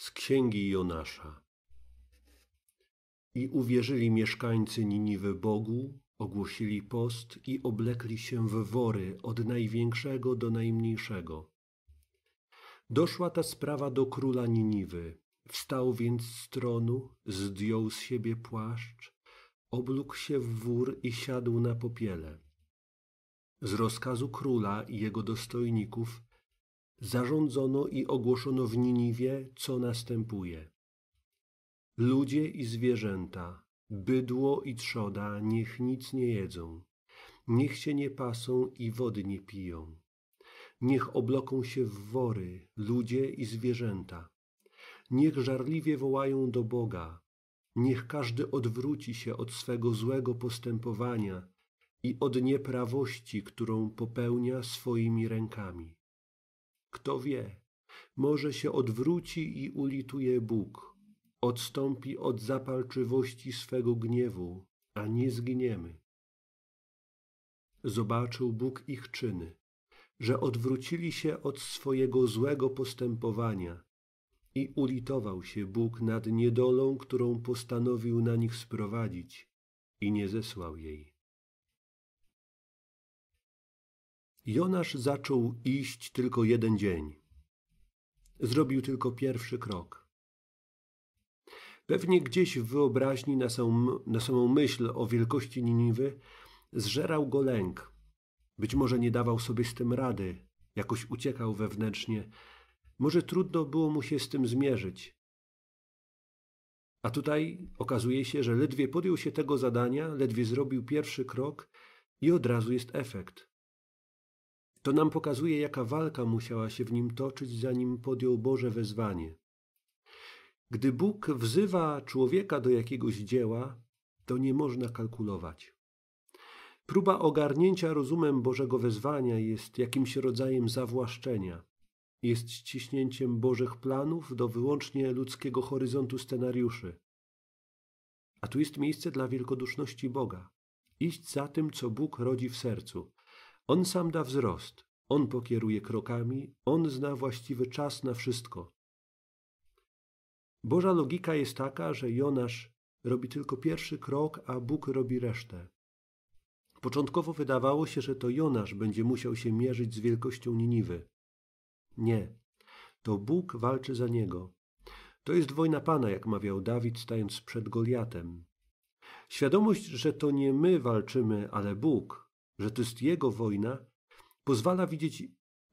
z księgi Jonasza. I uwierzyli mieszkańcy Niniwy Bogu, ogłosili post i oblekli się w wory od największego do najmniejszego. Doszła ta sprawa do króla Niniwy. Wstał więc z tronu, zdjął z siebie płaszcz, oblógł się w wór i siadł na popiele. Z rozkazu króla i jego dostojników zarządzono i ogłoszono w Niniwie, co następuje. Ludzie i zwierzęta, bydło i trzoda niech nic nie jedzą, niech się nie pasą i wody nie piją. Niech obloką się w wory ludzie i zwierzęta. Niech żarliwie wołają do Boga. Niech każdy odwróci się od swego złego postępowania i od nieprawości, którą popełnia swoimi rękami. Kto wie, może się odwróci i ulituje Bóg, odstąpi od zapalczywości swego gniewu, a nie zginiemy. Zobaczył Bóg ich czyny, że odwrócili się od swojego złego postępowania i ulitował się Bóg nad niedolą, którą postanowił na nich sprowadzić i nie zesłał jej. Jonasz zaczął iść tylko jeden dzień. Zrobił tylko pierwszy krok. Pewnie gdzieś w wyobraźni na samą, na samą myśl o wielkości Niniwy zżerał go lęk. Być może nie dawał sobie z tym rady, jakoś uciekał wewnętrznie. Może trudno było mu się z tym zmierzyć. A tutaj okazuje się, że ledwie podjął się tego zadania, ledwie zrobił pierwszy krok i od razu jest efekt. To nam pokazuje, jaka walka musiała się w nim toczyć, zanim podjął Boże wezwanie. Gdy Bóg wzywa człowieka do jakiegoś dzieła, to nie można kalkulować. Próba ogarnięcia rozumem Bożego wezwania jest jakimś rodzajem zawłaszczenia, jest ściśnięciem Bożych planów do wyłącznie ludzkiego horyzontu scenariuszy. A tu jest miejsce dla wielkoduszności Boga. Iść za tym, co Bóg rodzi w sercu. On sam da wzrost, on pokieruje krokami, on zna właściwy czas na wszystko. Boża logika jest taka, że Jonasz robi tylko pierwszy krok, a Bóg robi resztę. Początkowo wydawało się, że to Jonasz będzie musiał się mierzyć z wielkością Niniwy. Nie, to Bóg walczy za niego. To jest wojna Pana, jak mawiał Dawid, stając przed Goliatem. Świadomość, że to nie my walczymy, ale Bóg, że to jest Jego wojna, pozwala widzieć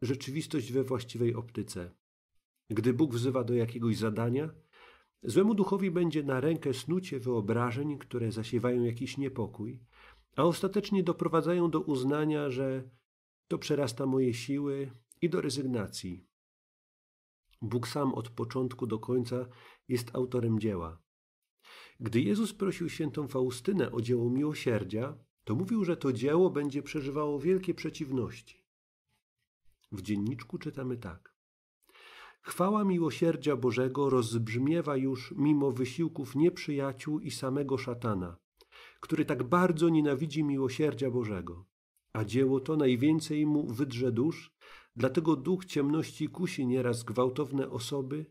rzeczywistość we właściwej optyce. Gdy Bóg wzywa do jakiegoś zadania, złemu duchowi będzie na rękę snucie wyobrażeń, które zasiewają jakiś niepokój, a ostatecznie doprowadzają do uznania, że to przerasta moje siły i do rezygnacji. Bóg sam od początku do końca jest autorem dzieła. Gdy Jezus prosił świętą Faustynę o dzieło miłosierdzia, to mówił, że to dzieło będzie przeżywało wielkie przeciwności. W dzienniczku czytamy tak. Chwała miłosierdzia Bożego rozbrzmiewa już mimo wysiłków nieprzyjaciół i samego szatana, który tak bardzo nienawidzi miłosierdzia Bożego. A dzieło to najwięcej mu wydrze dusz, dlatego duch ciemności kusi nieraz gwałtowne osoby,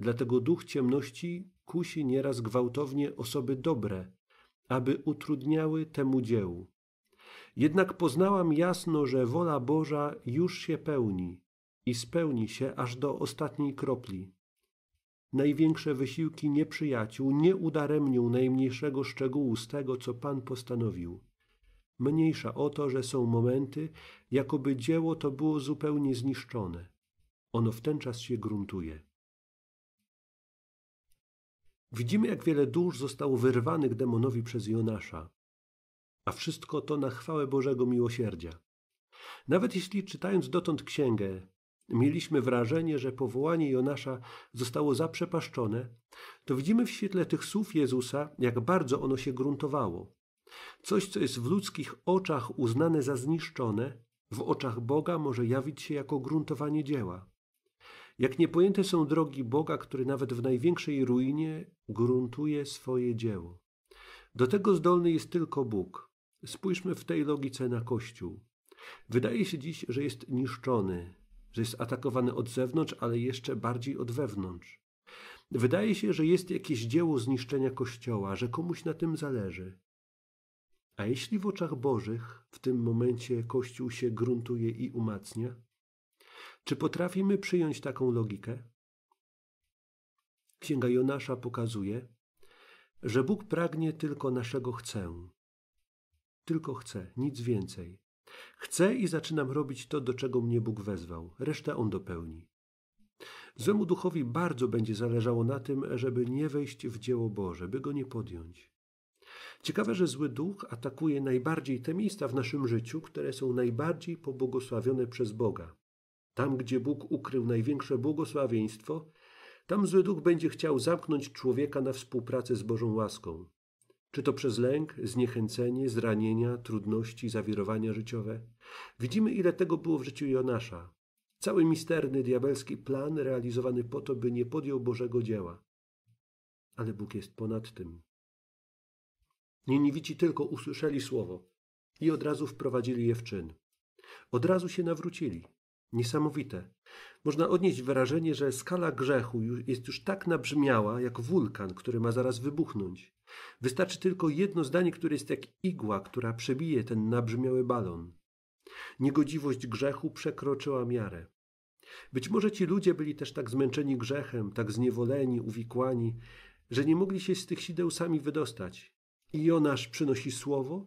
dlatego duch ciemności kusi nieraz gwałtownie osoby dobre, aby utrudniały temu dziełu. Jednak poznałam jasno, że wola Boża już się pełni i spełni się aż do ostatniej kropli. Największe wysiłki nieprzyjaciół nie udaremnią najmniejszego szczegółu z tego, co Pan postanowił. Mniejsza o to, że są momenty, jakoby dzieło to było zupełnie zniszczone. Ono w ten czas się gruntuje. Widzimy, jak wiele dusz zostało wyrwanych demonowi przez Jonasza a wszystko to na chwałę Bożego miłosierdzia. Nawet jeśli czytając dotąd księgę, mieliśmy wrażenie, że powołanie Jonasza zostało zaprzepaszczone, to widzimy w świetle tych słów Jezusa, jak bardzo ono się gruntowało. Coś, co jest w ludzkich oczach uznane za zniszczone, w oczach Boga może jawić się jako gruntowanie dzieła. Jak niepojęte są drogi Boga, który nawet w największej ruinie gruntuje swoje dzieło. Do tego zdolny jest tylko Bóg. Spójrzmy w tej logice na Kościół. Wydaje się dziś, że jest niszczony, że jest atakowany od zewnątrz, ale jeszcze bardziej od wewnątrz. Wydaje się, że jest jakieś dzieło zniszczenia Kościoła, że komuś na tym zależy. A jeśli w oczach Bożych w tym momencie Kościół się gruntuje i umacnia? Czy potrafimy przyjąć taką logikę? Księga Jonasza pokazuje, że Bóg pragnie tylko naszego chcę, tylko chcę, nic więcej. Chcę i zaczynam robić to, do czego mnie Bóg wezwał. Resztę On dopełni. Złemu duchowi bardzo będzie zależało na tym, żeby nie wejść w dzieło Boże, by go nie podjąć. Ciekawe, że zły duch atakuje najbardziej te miejsca w naszym życiu, które są najbardziej pobłogosławione przez Boga. Tam, gdzie Bóg ukrył największe błogosławieństwo, tam zły duch będzie chciał zamknąć człowieka na współpracę z Bożą łaską. Czy to przez lęk, zniechęcenie, zranienia, trudności, zawirowania życiowe? Widzimy, ile tego było w życiu Jonasza. Cały misterny, diabelski plan realizowany po to, by nie podjął Bożego dzieła. Ale Bóg jest ponad tym. Nieniwici tylko usłyszeli słowo i od razu wprowadzili je w czyn. Od razu się nawrócili. Niesamowite. Można odnieść wrażenie, że skala grzechu jest już tak nabrzmiała, jak wulkan, który ma zaraz wybuchnąć. Wystarczy tylko jedno zdanie, które jest jak igła, która przebije ten nabrzmiały balon. Niegodziwość grzechu przekroczyła miarę. Być może ci ludzie byli też tak zmęczeni grzechem, tak zniewoleni, uwikłani, że nie mogli się z tych sideł sami wydostać. I Jonasz przynosi słowo,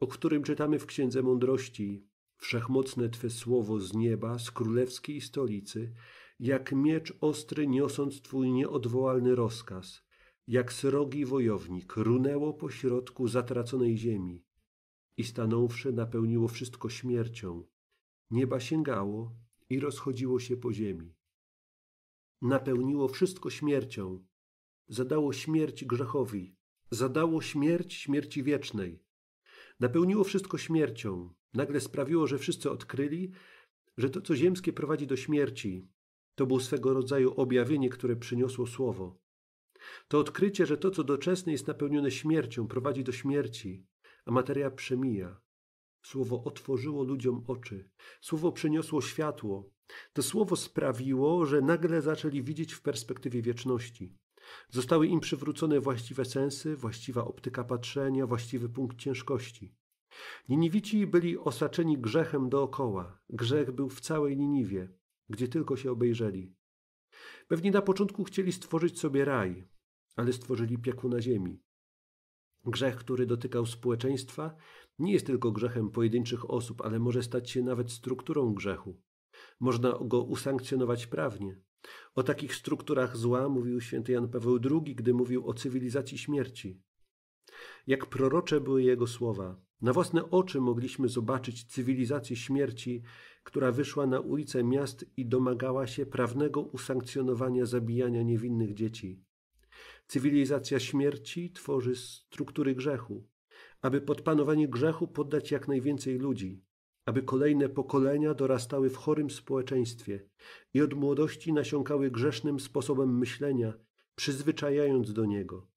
o którym czytamy w Księdze Mądrości, wszechmocne Twe słowo z nieba, z królewskiej stolicy, jak miecz ostry niosąc Twój nieodwołalny rozkaz, jak srogi wojownik runęło po środku zatraconej ziemi i stanąwszy napełniło wszystko śmiercią. Nieba sięgało i rozchodziło się po ziemi. Napełniło wszystko śmiercią. Zadało śmierć grzechowi. Zadało śmierć śmierci wiecznej. Napełniło wszystko śmiercią nagle sprawiło, że wszyscy odkryli, że to, co ziemskie, prowadzi do śmierci. To było swego rodzaju objawienie, które przyniosło słowo. To odkrycie, że to, co doczesne, jest napełnione śmiercią, prowadzi do śmierci, a materia przemija. Słowo otworzyło ludziom oczy, słowo przyniosło światło. To słowo sprawiło, że nagle zaczęli widzieć w perspektywie wieczności. Zostały im przywrócone właściwe sensy, właściwa optyka patrzenia, właściwy punkt ciężkości. Niniwici byli osaczeni grzechem dookoła. Grzech był w całej Niniwie, gdzie tylko się obejrzeli. Pewnie na początku chcieli stworzyć sobie raj, ale stworzyli piekło na ziemi. Grzech, który dotykał społeczeństwa, nie jest tylko grzechem pojedynczych osób, ale może stać się nawet strukturą grzechu. Można go usankcjonować prawnie. O takich strukturach zła mówił święty Jan Paweł II, gdy mówił o cywilizacji śmierci. Jak prorocze były jego słowa. Na własne oczy mogliśmy zobaczyć cywilizację śmierci, która wyszła na ulice miast i domagała się prawnego usankcjonowania zabijania niewinnych dzieci. Cywilizacja śmierci tworzy struktury grzechu, aby pod panowanie grzechu poddać jak najwięcej ludzi, aby kolejne pokolenia dorastały w chorym społeczeństwie i od młodości nasiąkały grzesznym sposobem myślenia, przyzwyczajając do niego.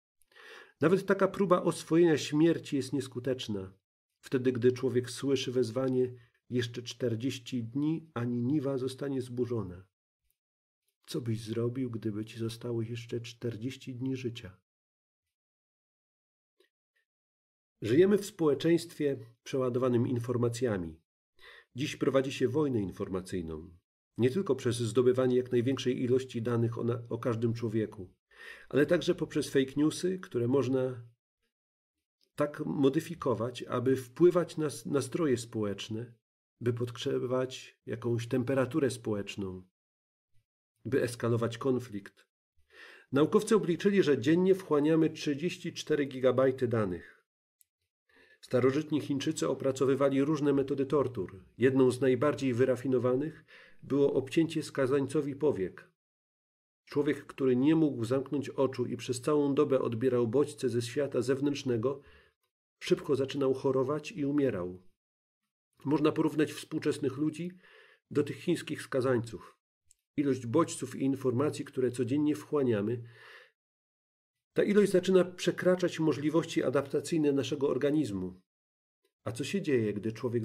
Nawet taka próba oswojenia śmierci jest nieskuteczna. Wtedy, gdy człowiek słyszy wezwanie, jeszcze czterdzieści dni, ani niwa zostanie zburzona. Co byś zrobił, gdyby ci zostało jeszcze czterdzieści dni życia? Żyjemy w społeczeństwie przeładowanym informacjami. Dziś prowadzi się wojnę informacyjną, nie tylko przez zdobywanie jak największej ilości danych o, na, o każdym człowieku, ale także poprzez fake newsy, które można tak modyfikować, aby wpływać na nastroje społeczne, by podgrzewać jakąś temperaturę społeczną, by eskalować konflikt. Naukowcy obliczyli, że dziennie wchłaniamy 34 GB danych. Starożytni Chińczycy opracowywali różne metody tortur. Jedną z najbardziej wyrafinowanych było obcięcie skazańcowi powiek, Człowiek, który nie mógł zamknąć oczu i przez całą dobę odbierał bodźce ze świata zewnętrznego, szybko zaczynał chorować i umierał. Można porównać współczesnych ludzi do tych chińskich skazańców. Ilość bodźców i informacji, które codziennie wchłaniamy, ta ilość zaczyna przekraczać możliwości adaptacyjne naszego organizmu. A co się dzieje, gdy człowiek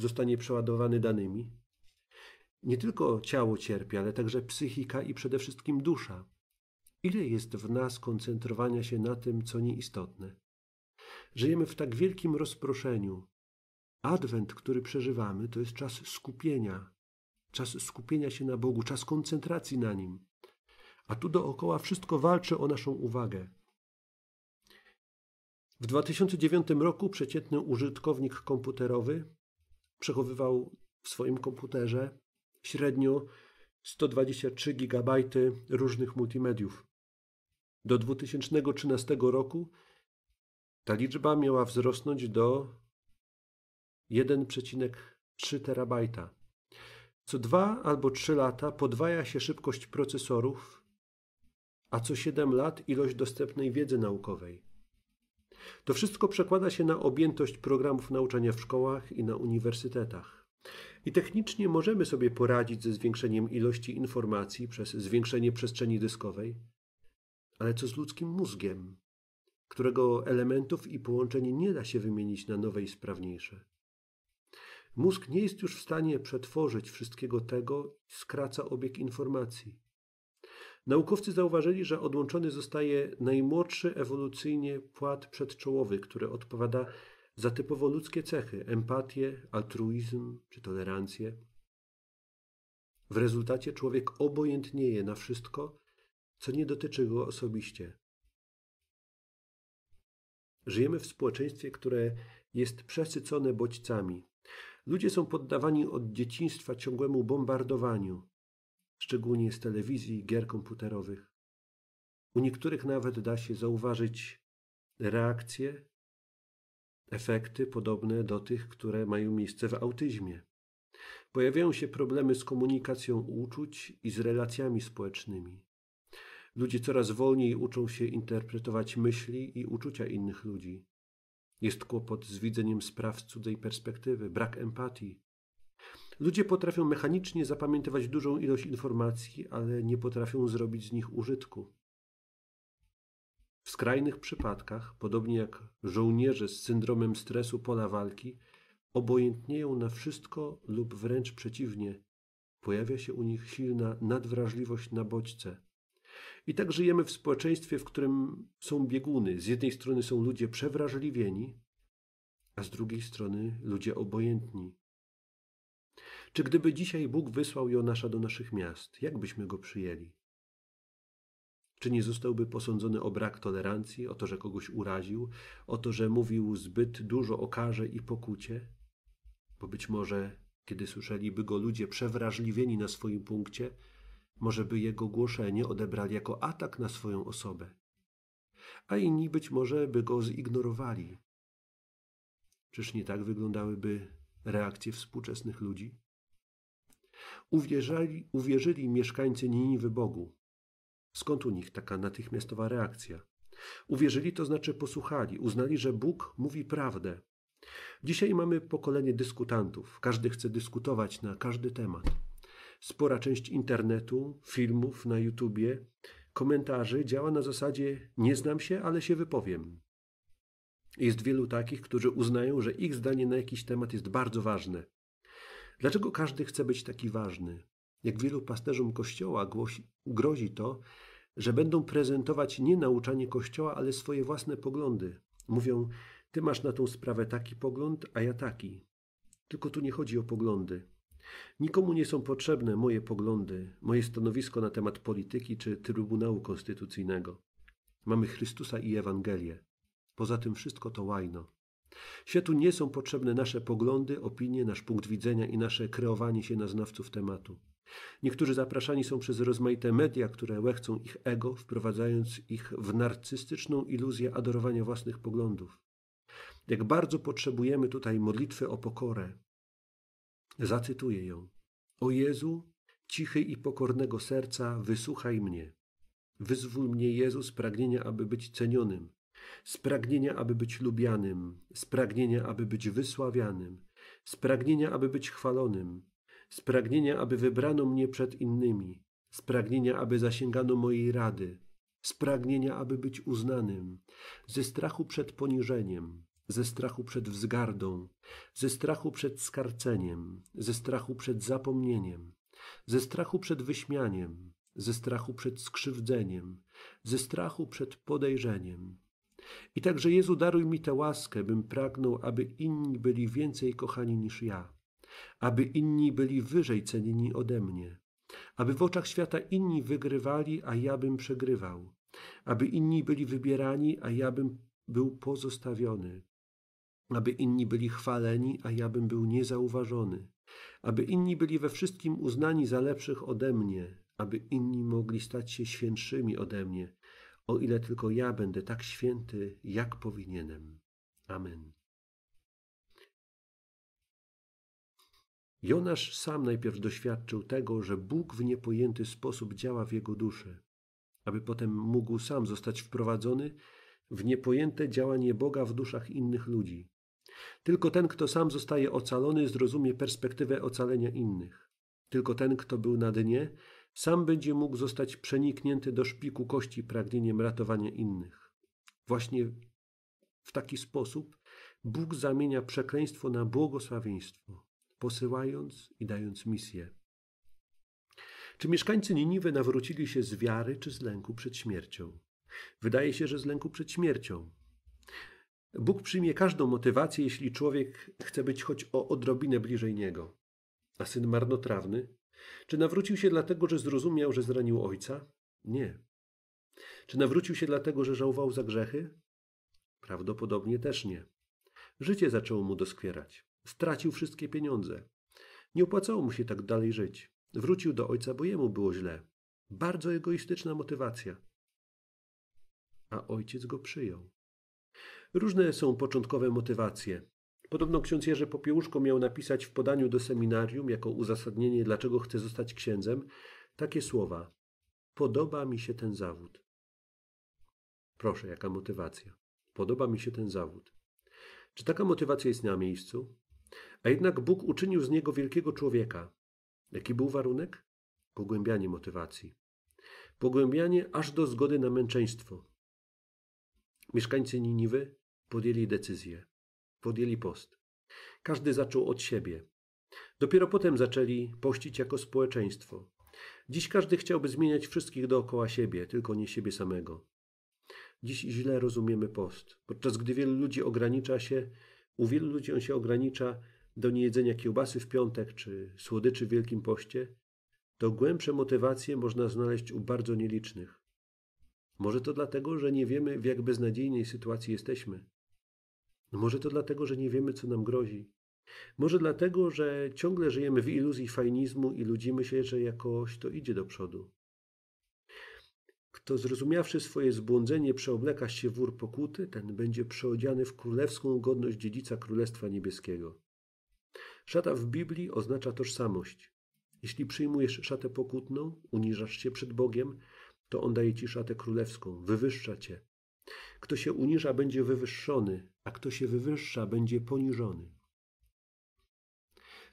zostanie, przeładowany danymi? Nie tylko ciało cierpi, ale także psychika i przede wszystkim dusza. Ile jest w nas koncentrowania się na tym, co nieistotne? Żyjemy w tak wielkim rozproszeniu. Adwent, który przeżywamy, to jest czas skupienia. Czas skupienia się na Bogu, czas koncentracji na Nim. A tu dookoła wszystko walczy o naszą uwagę. W 2009 roku przeciętny użytkownik komputerowy przechowywał w swoim komputerze średnio 123 GB różnych multimediów. Do 2013 roku ta liczba miała wzrosnąć do 1,3 terabajta. Co 2 albo 3 lata podwaja się szybkość procesorów, a co 7 lat ilość dostępnej wiedzy naukowej. To wszystko przekłada się na objętość programów nauczania w szkołach i na uniwersytetach. I technicznie możemy sobie poradzić ze zwiększeniem ilości informacji przez zwiększenie przestrzeni dyskowej, ale co z ludzkim mózgiem, którego elementów i połączeń nie da się wymienić na nowe i sprawniejsze? Mózg nie jest już w stanie przetworzyć wszystkiego tego i skraca obieg informacji. Naukowcy zauważyli, że odłączony zostaje najmłodszy ewolucyjnie płat przedczołowy, który odpowiada za typowo ludzkie cechy empatię, altruizm czy tolerancję. W rezultacie człowiek obojętnieje na wszystko, co nie dotyczy go osobiście. Żyjemy w społeczeństwie, które jest przesycone bodźcami. Ludzie są poddawani od dzieciństwa ciągłemu bombardowaniu, szczególnie z telewizji i gier komputerowych. U niektórych nawet da się zauważyć reakcję efekty podobne do tych, które mają miejsce w autyzmie. Pojawiają się problemy z komunikacją uczuć i z relacjami społecznymi. Ludzie coraz wolniej uczą się interpretować myśli i uczucia innych ludzi. Jest kłopot z widzeniem spraw z cudzej perspektywy, brak empatii. Ludzie potrafią mechanicznie zapamiętywać dużą ilość informacji, ale nie potrafią zrobić z nich użytku. W skrajnych przypadkach, podobnie jak żołnierze z syndromem stresu pola walki, obojętnieją na wszystko lub wręcz przeciwnie, pojawia się u nich silna nadwrażliwość na bodźce. I tak żyjemy w społeczeństwie, w którym są bieguny. Z jednej strony są ludzie przewrażliwieni, a z drugiej strony ludzie obojętni. Czy gdyby dzisiaj Bóg wysłał Jonasza do naszych miast, jak byśmy go przyjęli? Czy nie zostałby posądzony o brak tolerancji, o to, że kogoś uraził, o to, że mówił zbyt dużo o karze i pokucie? Bo być może, kiedy słyszeliby go ludzie przewrażliwieni na swoim punkcie, może by jego głoszenie odebrali jako atak na swoją osobę, a inni być może by go zignorowali. Czyż nie tak wyglądałyby reakcje współczesnych ludzi? Uwierzali, uwierzyli mieszkańcy Niniwy Bogu, Skąd u nich taka natychmiastowa reakcja? Uwierzyli, to znaczy posłuchali, uznali, że Bóg mówi prawdę. Dzisiaj mamy pokolenie dyskutantów. Każdy chce dyskutować na każdy temat. Spora część internetu, filmów na YouTubie, komentarzy działa na zasadzie nie znam się, ale się wypowiem. Jest wielu takich, którzy uznają, że ich zdanie na jakiś temat jest bardzo ważne. Dlaczego każdy chce być taki ważny? Jak wielu pasterzom Kościoła głosi, grozi to, że będą prezentować nie nauczanie Kościoła, ale swoje własne poglądy. Mówią, ty masz na tą sprawę taki pogląd, a ja taki. Tylko tu nie chodzi o poglądy. Nikomu nie są potrzebne moje poglądy, moje stanowisko na temat polityki czy Trybunału Konstytucyjnego. Mamy Chrystusa i Ewangelię. Poza tym wszystko to łajno. Światu nie są potrzebne nasze poglądy, opinie, nasz punkt widzenia i nasze kreowanie się na znawców tematu. Niektórzy zapraszani są przez rozmaite media, które łechcą ich ego, wprowadzając ich w narcystyczną iluzję adorowania własnych poglądów. Jak bardzo potrzebujemy tutaj modlitwy o pokorę. Zacytuję ją. O Jezu, cichy i pokornego serca, wysłuchaj mnie. Wyzwól mnie, Jezu, z pragnienia, aby być cenionym, z pragnienia, aby być lubianym, z pragnienia, aby być wysławianym, z pragnienia, aby być chwalonym, z pragnienia, aby wybrano mnie przed innymi, z pragnienia, aby zasięgano mojej rady, z pragnienia, aby być uznanym, ze strachu przed poniżeniem, ze strachu przed wzgardą, ze strachu przed skarceniem, ze strachu przed zapomnieniem, ze strachu przed wyśmianiem, ze strachu przed skrzywdzeniem, ze strachu przed podejrzeniem. I także Jezu, daruj mi tę łaskę, bym pragnął, aby inni byli więcej kochani niż ja aby inni byli wyżej cenieni ode mnie, aby w oczach świata inni wygrywali, a ja bym przegrywał, aby inni byli wybierani, a ja bym był pozostawiony, aby inni byli chwaleni, a ja bym był niezauważony, aby inni byli we wszystkim uznani za lepszych ode mnie, aby inni mogli stać się świętszymi ode mnie, o ile tylko ja będę tak święty, jak powinienem. Amen. Jonasz sam najpierw doświadczył tego, że Bóg w niepojęty sposób działa w jego duszy, aby potem mógł sam zostać wprowadzony w niepojęte działanie Boga w duszach innych ludzi. Tylko ten, kto sam zostaje ocalony, zrozumie perspektywę ocalenia innych. Tylko ten, kto był na dnie, sam będzie mógł zostać przeniknięty do szpiku kości pragnieniem ratowania innych. Właśnie w taki sposób Bóg zamienia przekleństwo na błogosławieństwo posyłając i dając misję. Czy mieszkańcy Niniwy nawrócili się z wiary czy z lęku przed śmiercią? Wydaje się, że z lęku przed śmiercią. Bóg przyjmie każdą motywację, jeśli człowiek chce być choć o odrobinę bliżej Niego. A syn marnotrawny? Czy nawrócił się dlatego, że zrozumiał, że zranił ojca? Nie. Czy nawrócił się dlatego, że żałował za grzechy? Prawdopodobnie też nie. Życie zaczęło mu doskwierać. Stracił wszystkie pieniądze. Nie opłacało mu się tak dalej żyć. Wrócił do ojca, bo jemu było źle. Bardzo egoistyczna motywacja. A ojciec go przyjął. Różne są początkowe motywacje. Podobno ksiądz Jerzy Popiełuszko miał napisać w podaniu do seminarium jako uzasadnienie, dlaczego chce zostać księdzem, takie słowa: Podoba mi się ten zawód. Proszę, jaka motywacja. Podoba mi się ten zawód. Czy taka motywacja jest na miejscu? A jednak Bóg uczynił z niego wielkiego człowieka. Jaki był warunek? Pogłębianie motywacji. Pogłębianie aż do zgody na męczeństwo. Mieszkańcy Niniwy podjęli decyzję, podjęli post. Każdy zaczął od siebie. Dopiero potem zaczęli pościć jako społeczeństwo. Dziś każdy chciałby zmieniać wszystkich dookoła siebie, tylko nie siebie samego. Dziś źle rozumiemy post, podczas gdy wielu ludzi ogranicza się u wielu ludzi on się ogranicza do niejedzenia kiełbasy w piątek czy słodyczy w Wielkim Poście, to głębsze motywacje można znaleźć u bardzo nielicznych. Może to dlatego, że nie wiemy, w jak beznadziejnej sytuacji jesteśmy. Może to dlatego, że nie wiemy, co nam grozi. Może dlatego, że ciągle żyjemy w iluzji fajnizmu i ludzimy się, że jakoś to idzie do przodu. Kto zrozumiawszy swoje zbłądzenie przeobleka się w wór pokuty, ten będzie przeodziany w królewską godność dziedzica Królestwa Niebieskiego. Szata w Biblii oznacza tożsamość. Jeśli przyjmujesz szatę pokutną, uniżasz się przed Bogiem, to On daje ci szatę królewską, wywyższa cię. Kto się uniża, będzie wywyższony, a kto się wywyższa, będzie poniżony.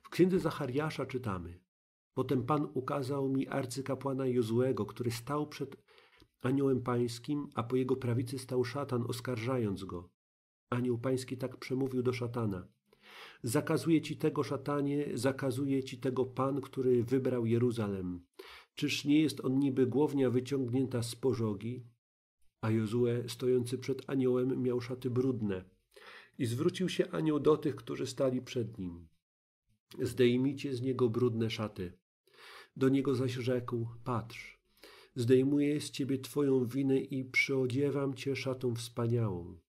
W księdze Zachariasza czytamy: Potem Pan ukazał mi arcykapłana Jozuego, który stał przed aniołem pańskim, a po jego prawicy stał szatan, oskarżając go. Anioł pański tak przemówił do szatana. Zakazuje ci tego, szatanie, zakazuje ci tego Pan, który wybrał Jeruzalem. Czyż nie jest on niby głownia wyciągnięta z pożogi? A Jozue, stojący przed aniołem, miał szaty brudne. I zwrócił się anioł do tych, którzy stali przed nim. Zdejmijcie z niego brudne szaty. Do niego zaś rzekł, patrz, zdejmuję z ciebie twoją winę i przyodziewam cię szatą wspaniałą.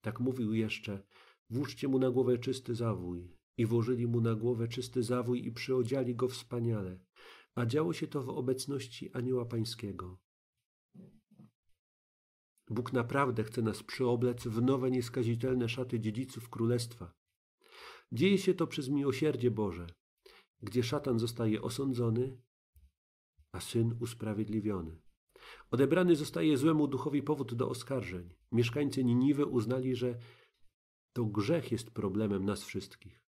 Tak mówił jeszcze, włóżcie mu na głowę czysty zawój. I włożyli mu na głowę czysty zawój i przyodziali go wspaniale. A działo się to w obecności anioła pańskiego. Bóg naprawdę chce nas przyoblec w nowe nieskazitelne szaty dziedziców królestwa. Dzieje się to przez miłosierdzie Boże, gdzie szatan zostaje osądzony, a syn usprawiedliwiony. Odebrany zostaje złemu duchowi powód do oskarżeń. Mieszkańcy Niniwy uznali, że to grzech jest problemem nas wszystkich.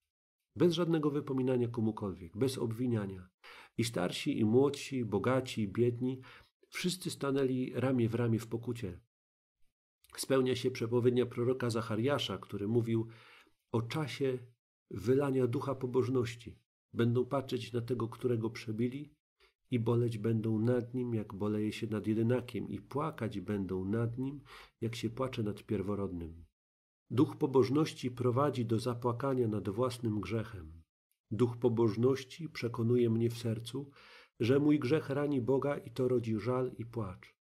Bez żadnego wypominania komukolwiek, bez obwiniania. I starsi, i młodsi, bogaci, i biedni, wszyscy stanęli ramię w ramię w pokucie. Spełnia się przepowiednia proroka Zachariasza, który mówił o czasie wylania ducha pobożności. Będą patrzeć na tego, którego przebili, i boleć będą nad nim, jak boleje się nad jedynakiem, i płakać będą nad nim, jak się płacze nad pierworodnym. Duch pobożności prowadzi do zapłakania nad własnym grzechem. Duch pobożności przekonuje mnie w sercu, że mój grzech rani Boga i to rodzi żal i płacz.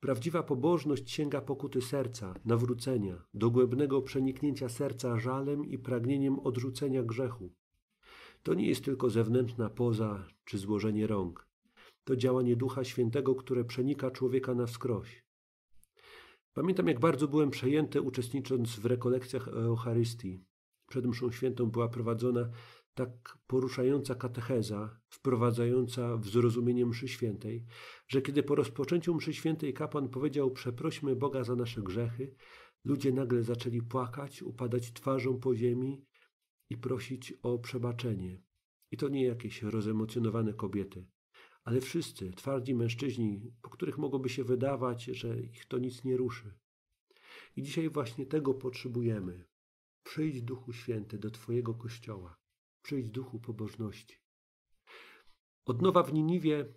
Prawdziwa pobożność sięga pokuty serca, nawrócenia, dogłębnego przeniknięcia serca żalem i pragnieniem odrzucenia grzechu, to nie jest tylko zewnętrzna poza czy złożenie rąk. To działanie Ducha Świętego, które przenika człowieka na wskroś. Pamiętam, jak bardzo byłem przejęty uczestnicząc w rekolekcjach Eucharystii. Przed mszą świętą była prowadzona tak poruszająca katecheza, wprowadzająca w zrozumienie mszy świętej, że kiedy po rozpoczęciu mszy świętej kapłan powiedział przeprośmy Boga za nasze grzechy, ludzie nagle zaczęli płakać, upadać twarzą po ziemi i prosić o przebaczenie. I to nie jakieś rozemocjonowane kobiety, ale wszyscy twardzi mężczyźni, po których mogłoby się wydawać, że ich to nic nie ruszy. I dzisiaj właśnie tego potrzebujemy. Przyjdź Duchu Święty do Twojego Kościoła. Przyjdź Duchu Pobożności. Odnowa w Niniwie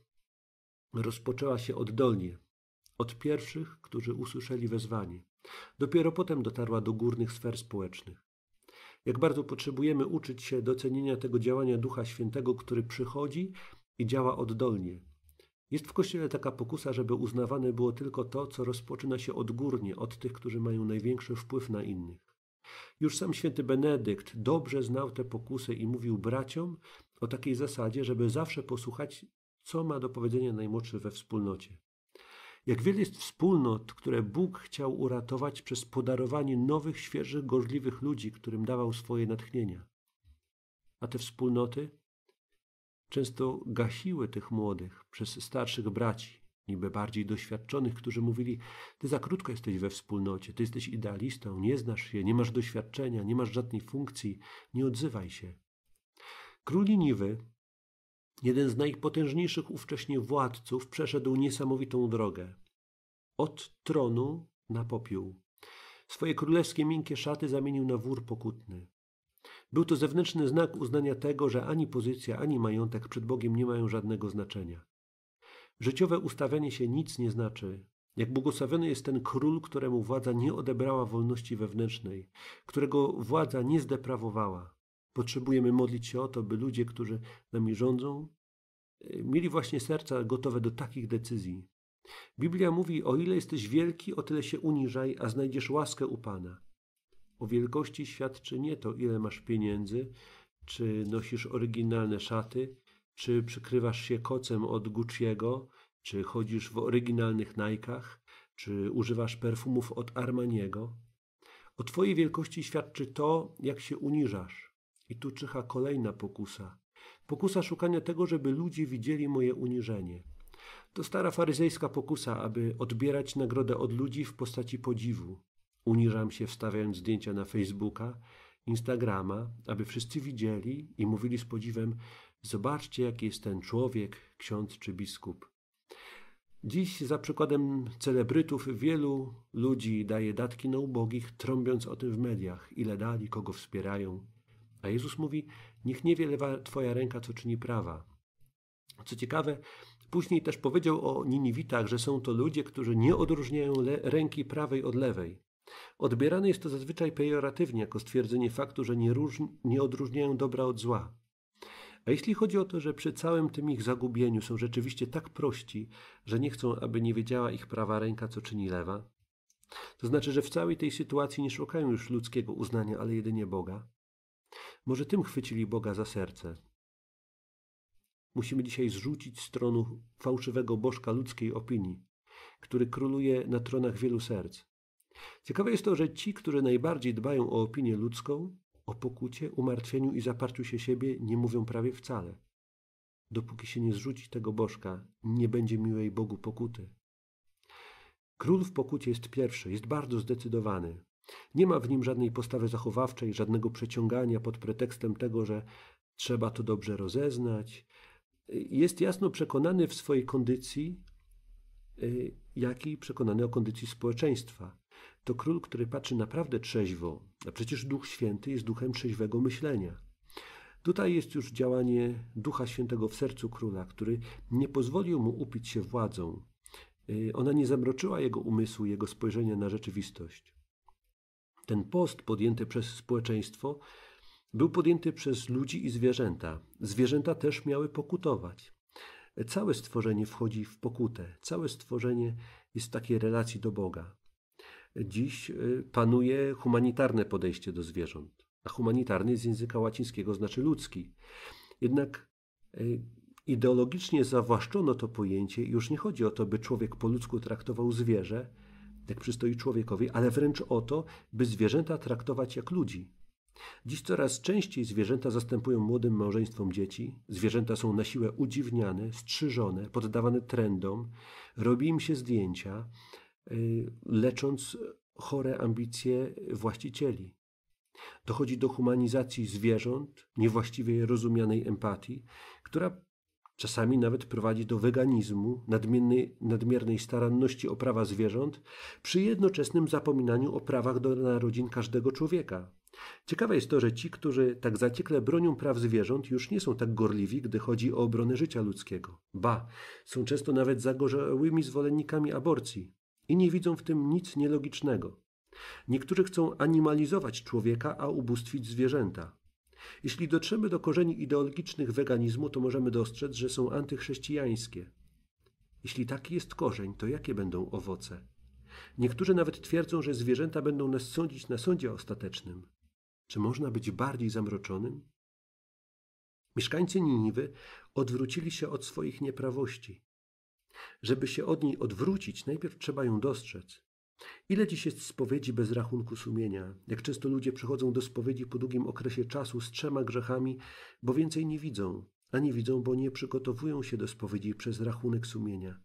rozpoczęła się oddolnie, od pierwszych, którzy usłyszeli wezwanie. Dopiero potem dotarła do górnych sfer społecznych jak bardzo potrzebujemy uczyć się docenienia tego działania Ducha Świętego, który przychodzi i działa oddolnie. Jest w Kościele taka pokusa, żeby uznawane było tylko to, co rozpoczyna się odgórnie, od tych, którzy mają największy wpływ na innych. Już sam święty Benedykt dobrze znał te pokusy i mówił braciom o takiej zasadzie, żeby zawsze posłuchać, co ma do powiedzenia najmłodszy we wspólnocie. Jak wiele jest wspólnot, które Bóg chciał uratować przez podarowanie nowych, świeżych, gorliwych ludzi, którym dawał swoje natchnienia. A te wspólnoty często gasiły tych młodych przez starszych braci, niby bardziej doświadczonych, którzy mówili: Ty za krótko jesteś we wspólnocie, ty jesteś idealistą, nie znasz się, nie masz doświadczenia, nie masz żadnej funkcji, nie odzywaj się. Król Niniwy Jeden z najpotężniejszych ówcześnie władców przeszedł niesamowitą drogę. Od tronu na popiół. Swoje królewskie miękkie szaty zamienił na wór pokutny. Był to zewnętrzny znak uznania tego, że ani pozycja, ani majątek przed Bogiem nie mają żadnego znaczenia. Życiowe ustawianie się nic nie znaczy. Jak błogosławiony jest ten król, któremu władza nie odebrała wolności wewnętrznej, którego władza nie zdeprawowała. Potrzebujemy modlić się o to, by ludzie, którzy nami rządzą, e, mieli właśnie serca gotowe do takich decyzji. Biblia mówi: O ile jesteś wielki, o tyle się uniżaj, a znajdziesz łaskę u Pana. O wielkości świadczy nie to, ile masz pieniędzy, czy nosisz oryginalne szaty, czy przykrywasz się kocem od Gucci'ego, czy chodzisz w oryginalnych najkach, czy używasz perfumów od Armaniego. O Twojej wielkości świadczy to, jak się uniżasz i tu czyha kolejna pokusa. Pokusa szukania tego, żeby ludzie widzieli moje uniżenie. To stara faryzejska pokusa, aby odbierać nagrodę od ludzi w postaci podziwu. Uniżam się wstawiając zdjęcia na Facebooka, Instagrama, aby wszyscy widzieli i mówili z podziwem: Zobaczcie, jaki jest ten człowiek, ksiądz czy biskup. Dziś za przykładem celebrytów wielu ludzi daje datki na ubogich, trąbiąc o tym w mediach, ile dali, kogo wspierają. A Jezus mówi: Niech nie lewa Twoja ręka, co czyni prawa. Co ciekawe, później też powiedział o Niniwitach, że są to ludzie, którzy nie odróżniają ręki prawej od lewej. Odbierane jest to zazwyczaj pejoratywnie jako stwierdzenie faktu, że nie, nie odróżniają dobra od zła. A jeśli chodzi o to, że przy całym tym ich zagubieniu są rzeczywiście tak prości, że nie chcą, aby nie wiedziała ich prawa ręka, co czyni lewa, to znaczy, że w całej tej sytuacji nie szukają już ludzkiego uznania, ale jedynie Boga. Może tym chwycili Boga za serce. Musimy dzisiaj zrzucić tronu fałszywego bożka ludzkiej opinii, który króluje na tronach wielu serc. Ciekawe jest to, że ci, którzy najbardziej dbają o opinię ludzką, o pokucie, umartwieniu i zaparciu się siebie, nie mówią prawie wcale. Dopóki się nie zrzuci tego bożka, nie będzie miłej Bogu pokuty. Król w pokucie jest pierwszy, jest bardzo zdecydowany. Nie ma w nim żadnej postawy zachowawczej, żadnego przeciągania pod pretekstem tego, że trzeba to dobrze rozeznać. Jest jasno przekonany w swojej kondycji, y, jak i przekonany o kondycji społeczeństwa. To król, który patrzy naprawdę trzeźwo, a przecież Duch Święty jest duchem trzeźwego myślenia. Tutaj jest już działanie Ducha Świętego w sercu króla, który nie pozwolił mu upić się władzą. Y, ona nie zamroczyła jego umysłu, jego spojrzenia na rzeczywistość. Ten post podjęty przez społeczeństwo był podjęty przez ludzi i zwierzęta. Zwierzęta też miały pokutować. Całe stworzenie wchodzi w pokutę, całe stworzenie jest w takiej relacji do Boga. Dziś y, panuje humanitarne podejście do zwierząt, a humanitarny z języka łacińskiego znaczy ludzki. Jednak y, ideologicznie zawłaszczono to pojęcie i już nie chodzi o to, by człowiek po ludzku traktował zwierzę, jak przystoi człowiekowi, ale wręcz o to, by zwierzęta traktować jak ludzi. Dziś coraz częściej zwierzęta zastępują młodym małżeństwom dzieci. Zwierzęta są na siłę udziwniane, strzyżone, poddawane trendom, robi im się zdjęcia, y, lecząc chore ambicje właścicieli. Dochodzi do humanizacji zwierząt, niewłaściwie rozumianej empatii, która Czasami nawet prowadzi do weganizmu, nadmiernej, nadmiernej staranności o prawa zwierząt, przy jednoczesnym zapominaniu o prawach do narodzin każdego człowieka. Ciekawe jest to, że ci, którzy tak zaciekle bronią praw zwierząt, już nie są tak gorliwi, gdy chodzi o obronę życia ludzkiego. Ba, są często nawet zagorzałymi zwolennikami aborcji i nie widzą w tym nic nielogicznego. Niektórzy chcą animalizować człowieka, a ubóstwić zwierzęta. Jeśli dotrzemy do korzeni ideologicznych weganizmu, to możemy dostrzec, że są antychrześcijańskie. Jeśli taki jest korzeń, to jakie będą owoce? Niektórzy nawet twierdzą, że zwierzęta będą nas sądzić na sądzie ostatecznym. Czy można być bardziej zamroczonym? Mieszkańcy Niniwy odwrócili się od swoich nieprawości. Żeby się od niej odwrócić, najpierw trzeba ją dostrzec. Ile dziś jest spowiedzi bez rachunku sumienia? Jak często ludzie przychodzą do spowiedzi po długim okresie czasu z trzema grzechami, bo więcej nie widzą, a nie widzą, bo nie przygotowują się do spowiedzi przez rachunek sumienia.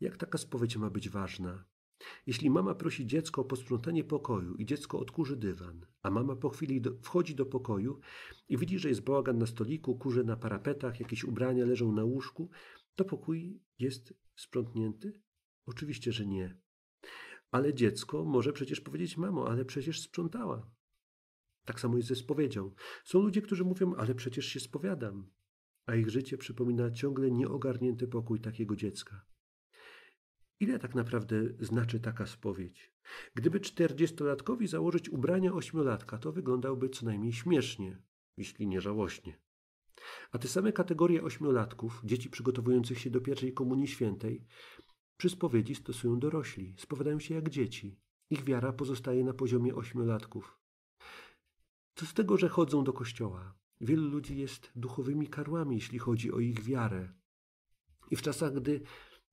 Jak taka spowiedź ma być ważna? Jeśli mama prosi dziecko o posprzątanie pokoju i dziecko odkurzy dywan, a mama po chwili do, wchodzi do pokoju i widzi, że jest bałagan na stoliku, kurze na parapetach, jakieś ubrania leżą na łóżku, to pokój jest sprzątnięty? Oczywiście, że nie. Ale dziecko może przecież powiedzieć: Mamo, ale przecież sprzątała. Tak samo jest ze spowiedzią. Są ludzie, którzy mówią: Ale przecież się spowiadam. A ich życie przypomina ciągle nieogarnięty pokój takiego dziecka. Ile tak naprawdę znaczy taka spowiedź? Gdyby czterdziestolatkowi założyć ubrania ośmiolatka, to wyglądałby co najmniej śmiesznie, jeśli nie żałośnie. A te same kategorie ośmiolatków, dzieci przygotowujących się do pierwszej komunii świętej, przy spowiedzi stosują dorośli, spowiadają się jak dzieci. Ich wiara pozostaje na poziomie ośmiolatków. Co z tego, że chodzą do kościoła? Wielu ludzi jest duchowymi karłami, jeśli chodzi o ich wiarę. I w czasach, gdy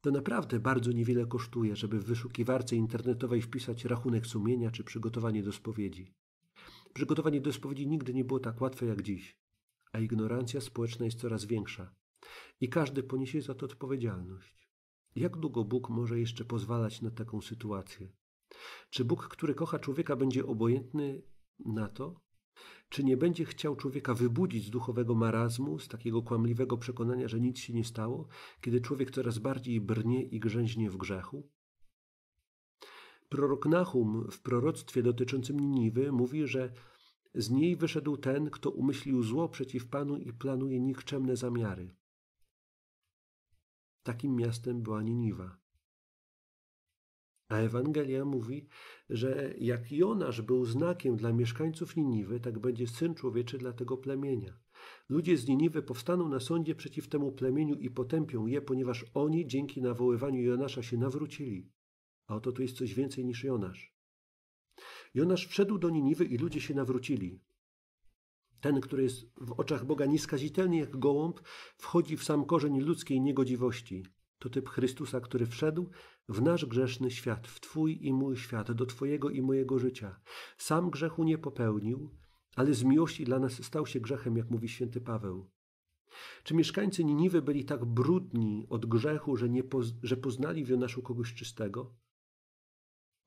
to naprawdę bardzo niewiele kosztuje, żeby w wyszukiwarce internetowej wpisać rachunek sumienia czy przygotowanie do spowiedzi. Przygotowanie do spowiedzi nigdy nie było tak łatwe jak dziś, a ignorancja społeczna jest coraz większa i każdy poniesie za to odpowiedzialność. Jak długo Bóg może jeszcze pozwalać na taką sytuację? Czy Bóg, który kocha człowieka, będzie obojętny na to? Czy nie będzie chciał człowieka wybudzić z duchowego marazmu, z takiego kłamliwego przekonania, że nic się nie stało, kiedy człowiek coraz bardziej brnie i grzęźnie w grzechu? Prorok Nahum w proroctwie dotyczącym Niniwy mówi, że z niej wyszedł ten, kto umyślił zło przeciw Panu i planuje nikczemne zamiary. Takim miastem była Niniwa. A Ewangelia mówi, że jak Jonasz był znakiem dla mieszkańców Niniwy, tak będzie syn człowieczy dla tego plemienia. Ludzie z Niniwy powstaną na sądzie przeciw temu plemieniu i potępią je, ponieważ oni dzięki nawoływaniu Jonasza się nawrócili. A oto tu jest coś więcej niż Jonasz. Jonasz wszedł do Niniwy i ludzie się nawrócili. Ten, który jest w oczach Boga nieskazitelny jak gołąb, wchodzi w sam korzeń ludzkiej niegodziwości. To typ Chrystusa, który wszedł w nasz grzeszny świat, w Twój i mój świat, do Twojego i mojego życia. Sam grzechu nie popełnił, ale z miłości dla nas stał się grzechem, jak mówi święty Paweł. Czy mieszkańcy Niniwy byli tak brudni od grzechu, że, nie poz że poznali w Jonaszu kogoś czystego?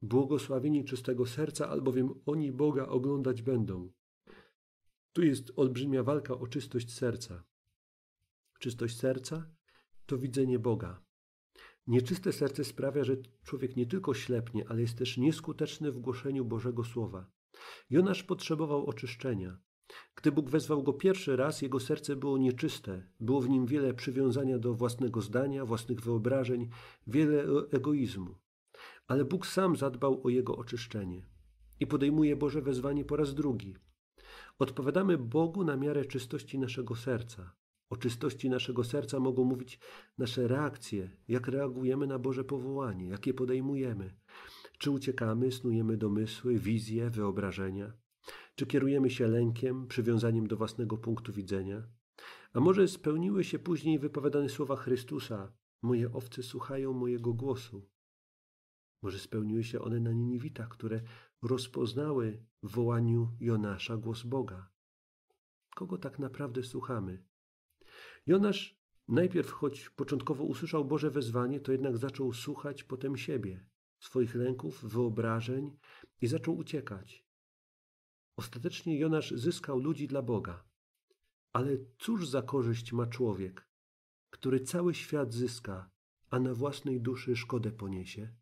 Błogosławieni czystego serca, albowiem oni Boga oglądać będą. Tu jest olbrzymia walka o czystość serca. Czystość serca to widzenie Boga. Nieczyste serce sprawia, że człowiek nie tylko ślepnie, ale jest też nieskuteczny w głoszeniu Bożego Słowa. Jonasz potrzebował oczyszczenia. Gdy Bóg wezwał go pierwszy raz, jego serce było nieczyste. Było w nim wiele przywiązania do własnego zdania, własnych wyobrażeń, wiele e, egoizmu. Ale Bóg sam zadbał o jego oczyszczenie. I podejmuje Boże wezwanie po raz drugi. Odpowiadamy Bogu na miarę czystości naszego serca. O czystości naszego serca mogą mówić nasze reakcje, jak reagujemy na Boże powołanie, jakie podejmujemy. Czy uciekamy, snujemy domysły, wizje, wyobrażenia? Czy kierujemy się lękiem, przywiązaniem do własnego punktu widzenia? A może spełniły się później wypowiadane słowa Chrystusa: Moje owce słuchają mojego głosu. Może spełniły się one na Niniwitach, które rozpoznały w wołaniu Jonasza głos Boga. Kogo tak naprawdę słuchamy? Jonasz najpierw, choć początkowo usłyszał Boże wezwanie, to jednak zaczął słuchać potem siebie, swoich lęków, wyobrażeń i zaczął uciekać. Ostatecznie Jonasz zyskał ludzi dla Boga. Ale cóż za korzyść ma człowiek, który cały świat zyska, a na własnej duszy szkodę poniesie?